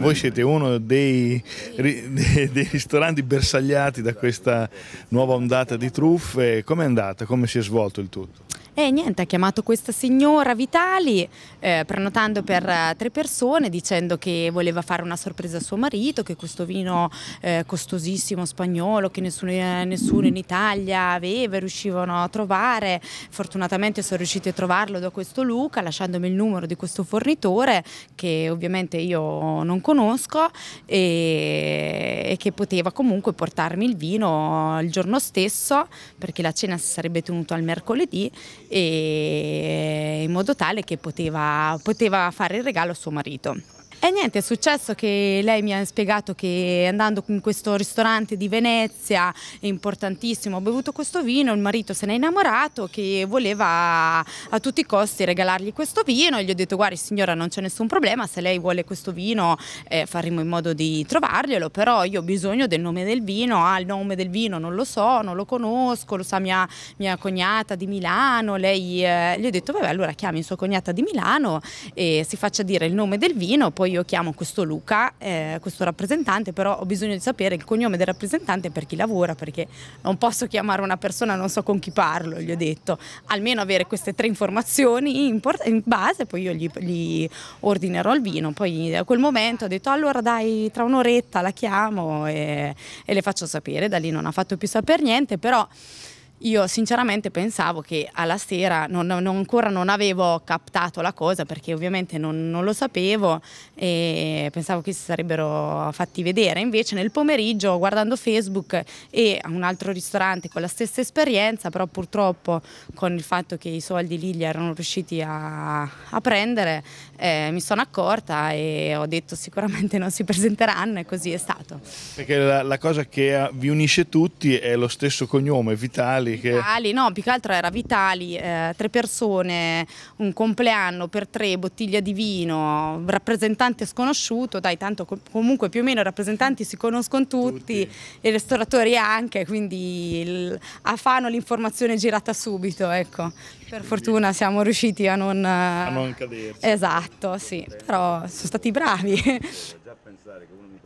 Voi siete uno dei, dei, ristoranti bersagliati da questa nuova ondata di truffe. come è andata? Come si è svolto il tutto? E niente, ha chiamato questa signora Vitali, eh, prenotando per eh, tre persone, dicendo che voleva fare una sorpresa a suo marito, che questo vino eh, costosissimo spagnolo, che nessuno, eh, nessuno, in Italia aveva, riuscivano a trovare. Fortunatamente sono riusciti a trovarlo da questo Luca, lasciandomi il numero di questo fornitore, che ovviamente io non conosco, e, e che poteva comunque portarmi il vino il giorno stesso, perché la cena si sarebbe tenuta al mercoledì in modo tale che poteva, poteva fare il regalo a suo marito. E niente, è successo che lei mi ha spiegato che andando in questo ristorante di Venezia, importantissimo, ho bevuto questo vino, il marito se n'è innamorato, che voleva a tutti i costi regalargli questo vino. gli ho detto, guardi signora, non c'è nessun problema, se lei vuole questo vino eh, faremo in modo di trovarglielo, però io ho bisogno del nome del vino, ah il nome del vino non lo so, non lo conosco, lo sa mia, mia cognata di Milano, lei eh, gli ho detto, vabbè allora chiami sua cognata di Milano e si faccia dire il nome del vino, poi io chiamo questo Luca, eh, questo rappresentante, però ho bisogno di sapere il cognome del rappresentante per chi lavora, perché non posso chiamare una persona, non so con chi parlo, gli ho detto, almeno avere queste tre informazioni in, in base, poi io gli, gli, ordinerò il vino, poi a quel momento ho detto allora dai tra un'oretta la chiamo e, e le faccio sapere, da lì non ha fatto più sapere niente, però... Io sinceramente pensavo che alla sera non, non, ancora non avevo captato la cosa perché ovviamente non, non, lo sapevo e pensavo che si sarebbero fatti vedere. Invece nel pomeriggio guardando Facebook e un altro ristorante con la stessa esperienza, però purtroppo con il fatto che i soldi lì li erano riusciti a, a prendere, eh, mi sono accorta e ho detto sicuramente non si presenteranno e così è stato. Perché la, la cosa che eh, vi unisce tutti è lo stesso cognome, Vitali vitali che... Vitali, no, più che altro era vitali, eh, tre persone, un compleanno per tre, bottiglia di vino, rappresentante sconosciuto, dai tanto comunque più o meno i rappresentanti si conoscono tutti, tutti. i ristoratori anche, quindi il, a Fano l'informazione è girata subito, ecco. Per fortuna siamo riusciti a non... A non caderci. Esatto, sì, però sono stati bravi. Già pensare che uno mi